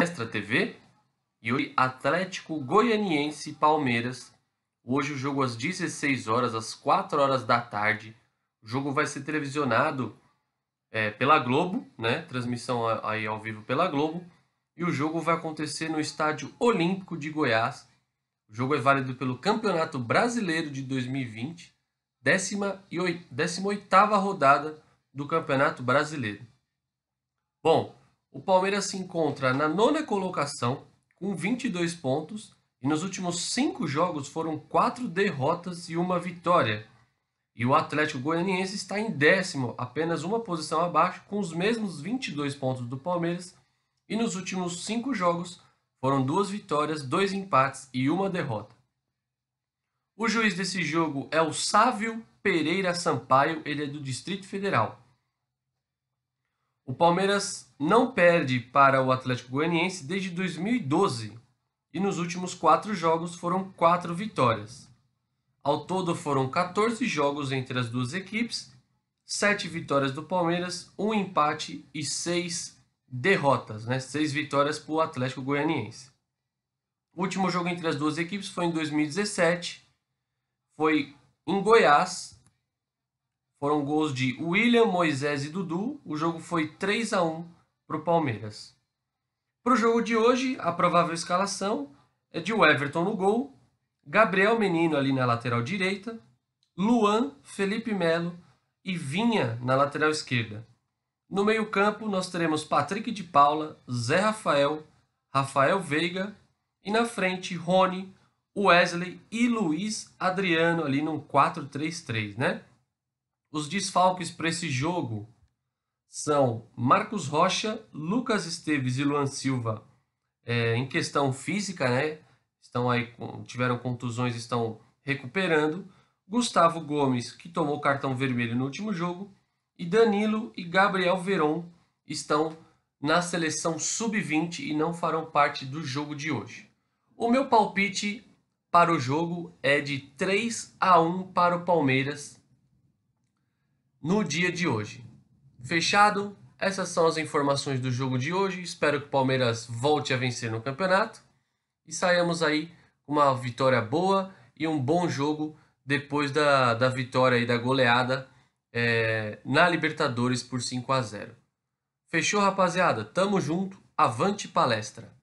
Extra TV e hoje Atlético Goianiense Palmeiras. Hoje o jogo às 16 horas, às 4 horas da tarde. O jogo vai ser televisionado é, pela Globo, né? Transmissão aí ao vivo pela Globo. E o jogo vai acontecer no Estádio Olímpico de Goiás. O jogo é válido pelo Campeonato Brasileiro de 2020, 18 oitava rodada do Campeonato Brasileiro. Bom, o Palmeiras se encontra na nona colocação com 22 pontos e nos últimos cinco jogos foram quatro derrotas e uma vitória. E o Atlético Goianiense está em décimo, apenas uma posição abaixo, com os mesmos 22 pontos do Palmeiras. E nos últimos cinco jogos foram duas vitórias, dois empates e uma derrota. O juiz desse jogo é o Sávio Pereira Sampaio, ele é do Distrito Federal. O Palmeiras não perde para o Atlético Goianiense desde 2012 e nos últimos quatro jogos foram quatro vitórias. Ao todo foram 14 jogos entre as duas equipes, sete vitórias do Palmeiras, um empate e seis derrotas, né? seis vitórias para o Atlético Goianiense. O último jogo entre as duas equipes foi em 2017, foi em Goiás, foram gols de William, Moisés e Dudu. O jogo foi 3 a 1 para o Palmeiras. Para o jogo de hoje, a provável escalação é de Everton no gol, Gabriel Menino ali na lateral direita, Luan, Felipe Melo e Vinha na lateral esquerda. No meio-campo, nós teremos Patrick de Paula, Zé Rafael, Rafael Veiga e na frente Rony, Wesley e Luiz Adriano ali num 4-3-3, né? Os desfalques para esse jogo são Marcos Rocha, Lucas Esteves e Luan Silva é, em questão física, né? Estão aí, tiveram contusões, estão recuperando. Gustavo Gomes, que tomou cartão vermelho no último jogo, e Danilo e Gabriel Veron estão na seleção sub-20 e não farão parte do jogo de hoje. O meu palpite para o jogo é de 3 a 1 para o Palmeiras no dia de hoje. Fechado? Essas são as informações do jogo de hoje. Espero que o Palmeiras volte a vencer no campeonato e saiamos aí com uma vitória boa e um bom jogo depois da, da vitória e da goleada é, na Libertadores por 5 a 0. Fechou, rapaziada? Tamo junto. Avante palestra!